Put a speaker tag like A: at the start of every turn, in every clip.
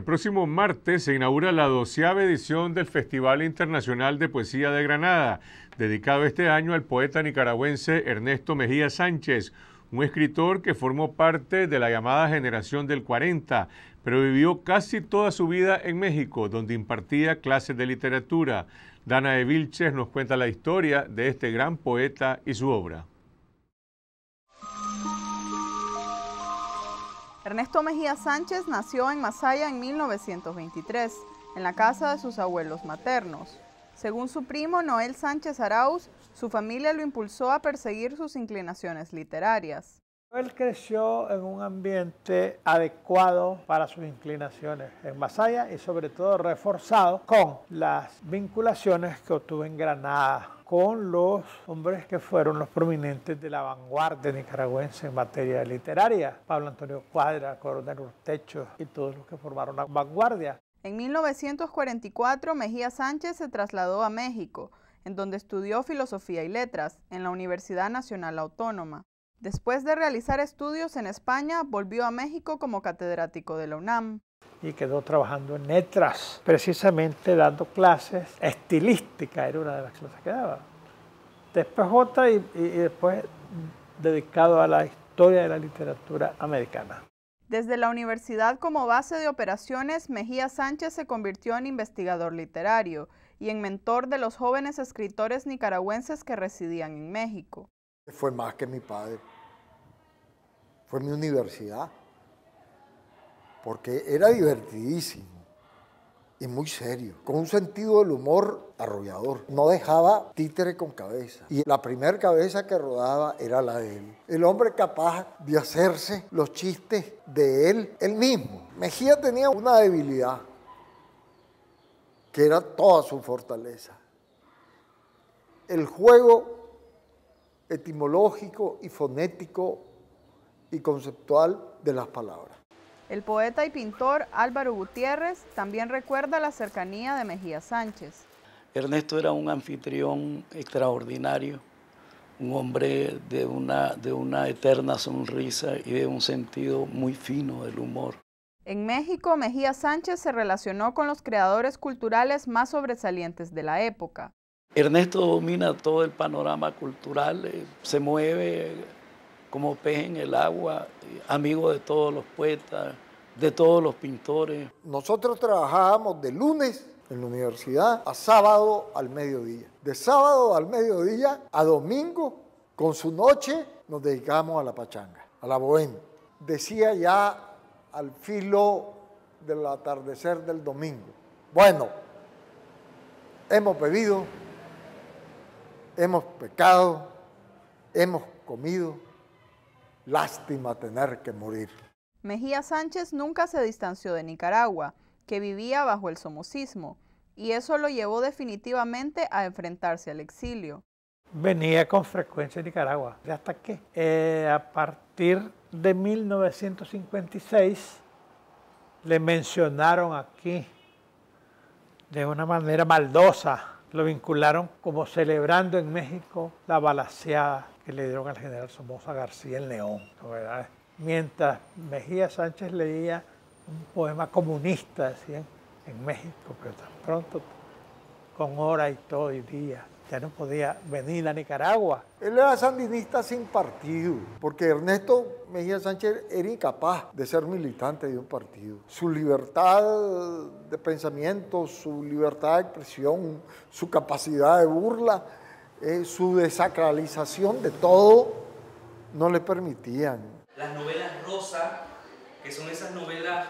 A: El próximo martes se inaugura la doceava edición del Festival Internacional de Poesía de Granada, dedicado este año al poeta nicaragüense Ernesto Mejía Sánchez, un escritor que formó parte de la llamada generación del 40, pero vivió casi toda su vida en México, donde impartía clases de literatura. Dana de Vilches nos cuenta la historia de este gran poeta y su obra.
B: Ernesto Mejía Sánchez nació en Masaya en 1923, en la casa de sus abuelos maternos. Según su primo Noel Sánchez Arauz, su familia lo impulsó a perseguir sus inclinaciones literarias.
A: Él creció en un ambiente adecuado para sus inclinaciones en Masaya y sobre todo reforzado con las vinculaciones que obtuvo en Granada con los hombres que fueron los prominentes de la vanguardia nicaragüense en materia literaria, Pablo Antonio Cuadra, Coronel Urtecho y todos los que
B: formaron la vanguardia. En 1944, Mejía Sánchez se trasladó a México, en donde estudió Filosofía y Letras en la Universidad Nacional Autónoma. Después de realizar estudios en España, volvió a México como catedrático de la UNAM
A: y quedó trabajando en Netras, precisamente dando clases estilística, era una de las clases que daba. Después otra y después dedicado a la historia de la literatura americana.
B: Desde la universidad como base de operaciones, Mejía Sánchez se convirtió en investigador literario y en mentor de los jóvenes escritores nicaragüenses que residían en México.
C: Fue más que mi padre, fue mi universidad porque era divertidísimo y muy serio, con un sentido del humor arrollador. No dejaba títere con cabeza. Y la primera cabeza que rodaba era la de él. El hombre capaz de hacerse los chistes de él, él mismo. Mejía tenía una debilidad, que era toda su fortaleza. El juego etimológico y fonético y conceptual de las palabras.
B: El poeta y pintor Álvaro Gutiérrez también recuerda la cercanía de Mejía Sánchez.
D: Ernesto era un anfitrión extraordinario, un hombre de una, de una eterna sonrisa y de un sentido muy fino del humor.
B: En México, Mejía Sánchez se relacionó con los creadores culturales más sobresalientes de la época.
D: Ernesto domina todo el panorama cultural, eh, se mueve como pez en el agua, eh, amigo de todos los poetas, de todos los
C: pintores. Nosotros trabajábamos de lunes en la universidad a sábado al mediodía. De sábado al mediodía a domingo, con su noche, nos dedicábamos a la pachanga, a la bohemia. Decía ya al filo del atardecer del domingo, bueno, hemos bebido, hemos pecado, hemos comido Lástima tener que morir.
B: Mejía Sánchez nunca se distanció de Nicaragua, que vivía bajo el somocismo, y eso lo llevó definitivamente a enfrentarse al exilio.
A: Venía con frecuencia a Nicaragua. ¿Hasta qué? Eh, a partir de 1956 le mencionaron aquí de una manera maldosa. Lo vincularon como celebrando en México la balaseada le dieron al general Somoza García en León. Mientras Mejía Sánchez leía un poema comunista, decían, en México, que tan pronto, con hora y todo y día, ya no podía venir a Nicaragua.
C: Él era sandinista sin partido, porque Ernesto Mejía Sánchez era incapaz de ser militante de un partido. Su libertad de pensamiento, su libertad de expresión, su capacidad de burla eh, su desacralización de todo no le permitían.
E: Las novelas rosa, que son esas novelas,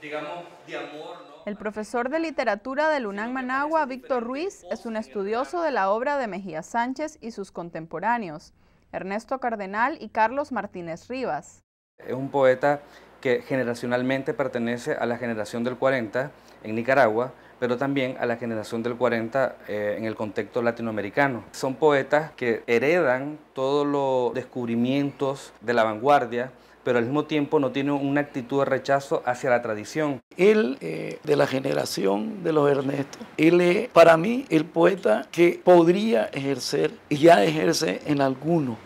E: digamos, de amor.
B: El profesor de literatura del UNAM Managua, Víctor Ruiz, es un estudioso de la obra de Mejía Sánchez y sus contemporáneos, Ernesto Cardenal y Carlos Martínez Rivas.
E: Es un poeta que generacionalmente pertenece a la generación del 40 en Nicaragua, pero también a la generación del 40 eh, en el contexto latinoamericano. Son poetas que heredan todos los descubrimientos de la vanguardia, pero al mismo tiempo no tienen una actitud de rechazo hacia la tradición.
D: Él, eh, de la generación de los Ernestos, él es para mí el poeta que podría ejercer y ya ejerce en algunos,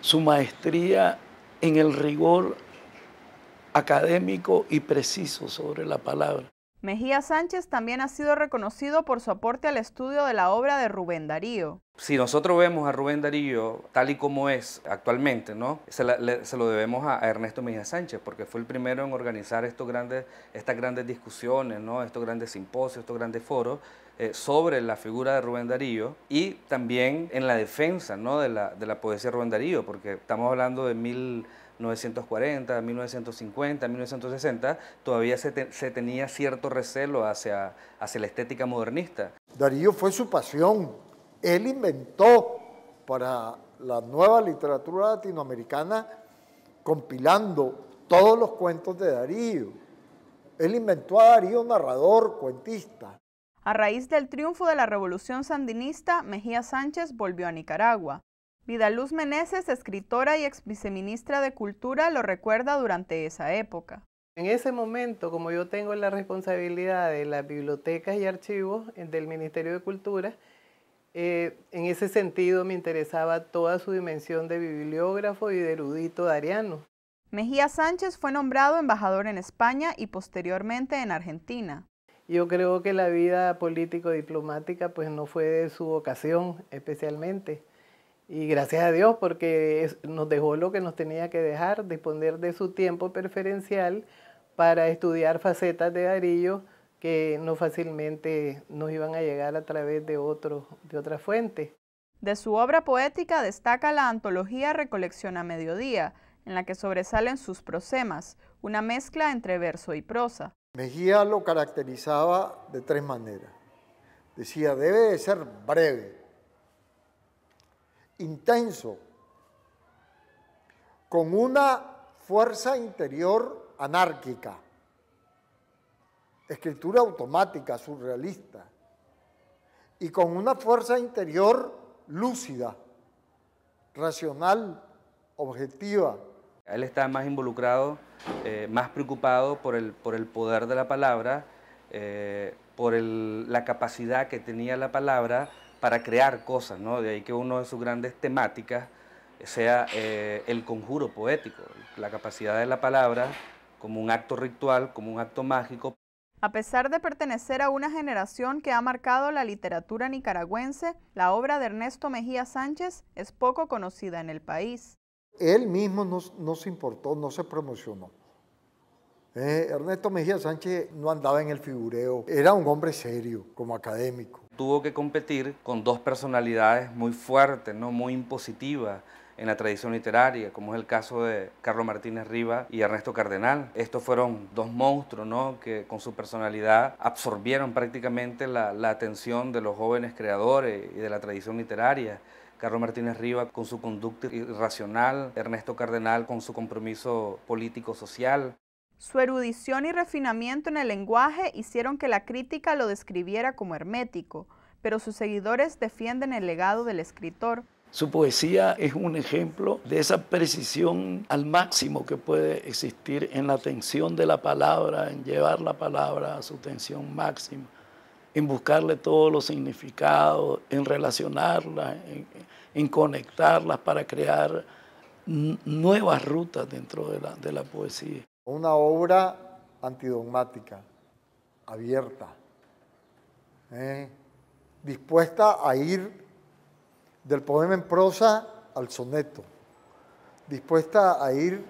D: su maestría en el rigor académico y preciso sobre la palabra.
B: Mejía Sánchez también ha sido reconocido por su aporte al estudio de la obra de Rubén Darío.
E: Si nosotros vemos a Rubén Darío tal y como es actualmente, ¿no? se, lo debemos a, Ernesto Mejía Sánchez, porque fue el primero en organizar estos grandes, estas grandes discusiones, ¿no? estos grandes simposios, estos grandes foros eh, sobre la figura de Rubén Darío y también en la defensa ¿no? de, la, de la poesía de Rubén Darío, porque estamos hablando de mil... 1940, 1950, 1960, todavía se, se tenía cierto recelo hacia, hacia la estética modernista.
C: Darío fue su pasión. Él inventó para la nueva literatura latinoamericana compilando todos los cuentos de Darío. Él inventó a Darío narrador, cuentista.
B: A raíz del triunfo de la revolución sandinista, Mejía Sánchez volvió a Nicaragua. Vidaluz Meneses, escritora y ex viceministra de Cultura, lo recuerda durante esa época. En ese momento, como yo tengo la responsabilidad de las bibliotecas y archivos eh, del Ministerio de Cultura, eh, en ese sentido me interesaba toda su dimensión de bibliógrafo y de erudito dariano. Mejía Sánchez fue nombrado embajador en España y posteriormente en Argentina. Yo creo que la vida político-diplomática pues no fue de su vocación especialmente. Y gracias a Dios porque nos dejó lo que nos tenía que dejar, disponer de su tiempo preferencial para estudiar facetas de Darío que no fácilmente nos iban a llegar a través de, otro, de otra fuente. De su obra poética destaca la antología Recolección a Mediodía, en la que sobresalen sus prosemas, una mezcla entre verso y prosa.
C: Mejía lo caracterizaba de tres maneras. Decía, debe de ser breve, intenso, con una fuerza interior anárquica, escritura automática, surrealista, y con una fuerza interior lúcida, racional, objetiva.
E: Él está más involucrado, eh, más preocupado por el, poder de la palabra, eh, por la capacidad que tenía la palabra para crear cosas, ¿no? De ahí que una de sus grandes temáticas sea eh, el conjuro poético, la capacidad de la palabra como un acto ritual, como un acto mágico.
B: A pesar de pertenecer a una generación que ha marcado la literatura nicaragüense, la obra de Ernesto Mejía Sánchez es poco conocida en el país.
C: Él mismo no, se importó, no se promocionó. Eh, Ernesto Mejía Sánchez no andaba en el figureo, era un hombre serio como académico.
E: Tuvo que competir con dos personalidades muy fuertes, ¿no? muy impositivas en la tradición literaria, como es el caso de Carlos Martínez Riva y Ernesto Cardenal. Estos fueron dos monstruos ¿no? que con su personalidad absorbieron prácticamente la, la atención de los jóvenes creadores y de la tradición literaria. Carlos Martínez Riva con su conducta irracional, Ernesto Cardenal con su compromiso político-social.
B: Su erudición y refinamiento en el lenguaje hicieron que la crítica lo describiera como hermético, pero sus seguidores defienden el legado del escritor.
D: Su poesía es un ejemplo de esa precisión al máximo que puede existir en la tensión de la palabra, en llevar la palabra a su tensión máxima, en buscarle todos los significados, en relacionarla, en, en conectarlas para crear nuevas rutas dentro de la poesía
C: una obra antidogmática, abierta, ¿eh? dispuesta a ir del poema en prosa al soneto, dispuesta a ir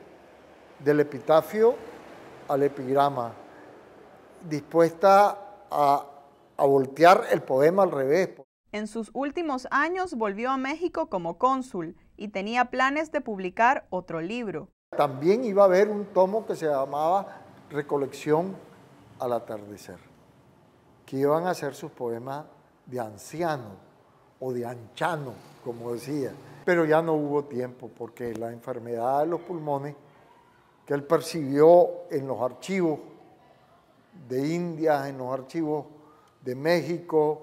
C: del epitafio al epigrama, dispuesta a, a voltear el poema al revés.
B: En sus últimos años volvió a México como cónsul y tenía planes de publicar otro libro
C: también iba a haber un tomo que se llamaba Recolección al atardecer, que iban a ser sus poemas de anciano o de anchano, como decía. Pero ya no hubo tiempo porque la enfermedad de los pulmones que él percibió en los archivos de India, en los archivos de México,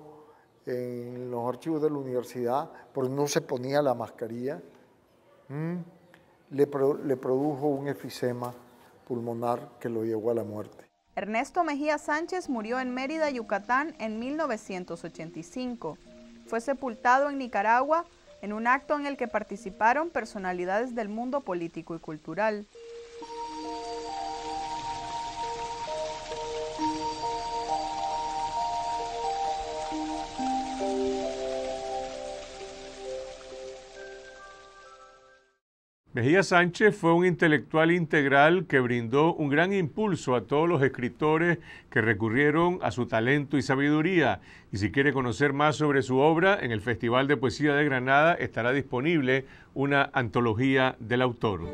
C: en los archivos de la universidad, porque no se ponía la mascarilla. ¿Mm? le, produjo un efisema pulmonar que lo llevó a la muerte.
B: Ernesto Mejía Sánchez murió en Mérida, Yucatán, en 1985. Fue sepultado en Nicaragua en un acto en el que participaron personalidades del mundo político y cultural.
A: Mejía Sánchez fue un intelectual integral que brindó un gran impulso a todos los escritores que recurrieron a su talento y sabiduría. Y si quiere conocer más sobre su obra, en el Festival de Poesía de Granada estará disponible una antología del autor.